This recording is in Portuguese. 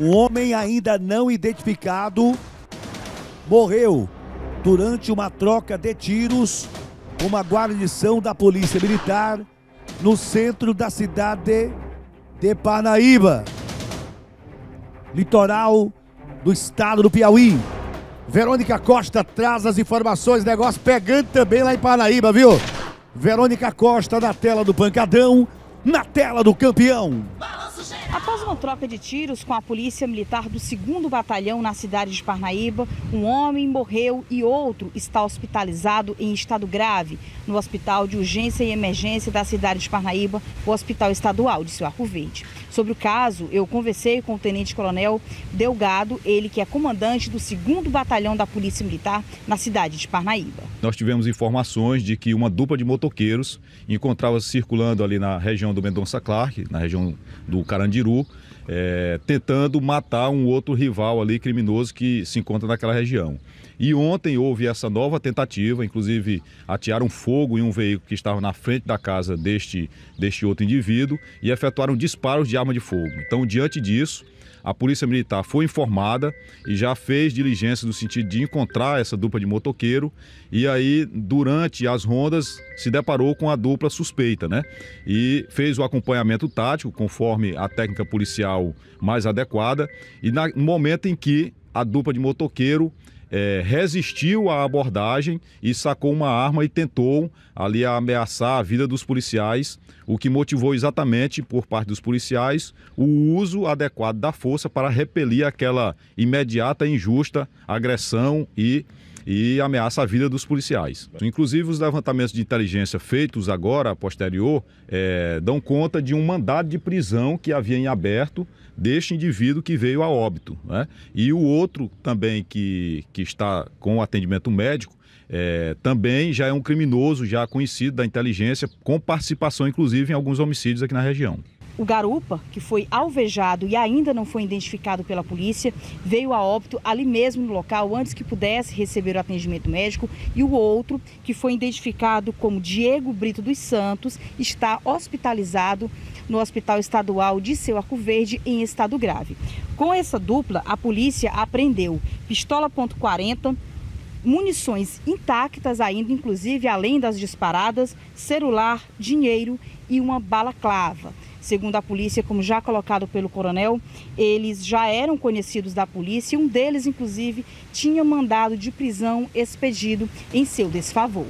Um homem ainda não identificado morreu durante uma troca de tiros com uma guarnição da Polícia Militar no centro da cidade de Parnaíba, litoral do estado do Piauí. Verônica Costa traz as informações, negócio pegando também lá em Parnaíba, viu? Verônica Costa na tela do Pancadão, na tela do campeão uma troca de tiros com a polícia militar do 2 Batalhão na cidade de Parnaíba, um homem morreu e outro está hospitalizado em estado grave no Hospital de Urgência e Emergência da cidade de Parnaíba, o Hospital Estadual de Arco Verde. Sobre o caso, eu conversei com o tenente-coronel Delgado, ele que é comandante do 2 Batalhão da Polícia Militar na cidade de Parnaíba. Nós tivemos informações de que uma dupla de motoqueiros encontrava-se circulando ali na região do Mendonça Clark, na região do Carandiru, é, tentando matar um outro rival ali criminoso que se encontra naquela região. E ontem houve essa nova tentativa, inclusive atearam fogo em um veículo que estava na frente da casa deste, deste outro indivíduo e efetuaram disparos de arma de fogo. Então, diante disso, a Polícia Militar foi informada e já fez diligência no sentido de encontrar essa dupla de motoqueiro e aí durante as rondas se deparou com a dupla suspeita, né? E fez o acompanhamento tático conforme a técnica policial mais adequada e na, no momento em que a dupla de motoqueiro é, resistiu à abordagem e sacou uma arma e tentou ali ameaçar a vida dos policiais, o que motivou exatamente por parte dos policiais o uso adequado da força para repelir aquela imediata e injusta agressão e e ameaça a vida dos policiais. Inclusive, os levantamentos de inteligência feitos agora, posterior, é, dão conta de um mandado de prisão que havia em aberto deste indivíduo que veio a óbito. Né? E o outro também que, que está com atendimento médico é, também já é um criminoso já conhecido da inteligência, com participação inclusive em alguns homicídios aqui na região. O garupa, que foi alvejado e ainda não foi identificado pela polícia, veio a óbito ali mesmo no local antes que pudesse receber o atendimento médico. E o outro, que foi identificado como Diego Brito dos Santos, está hospitalizado no Hospital Estadual de Seu Arco Verde em estado grave. Com essa dupla, a polícia apreendeu pistola .40, munições intactas ainda, inclusive além das disparadas, celular, dinheiro e uma bala clava. Segundo a polícia, como já colocado pelo coronel, eles já eram conhecidos da polícia e um deles, inclusive, tinha mandado de prisão expedido em seu desfavor.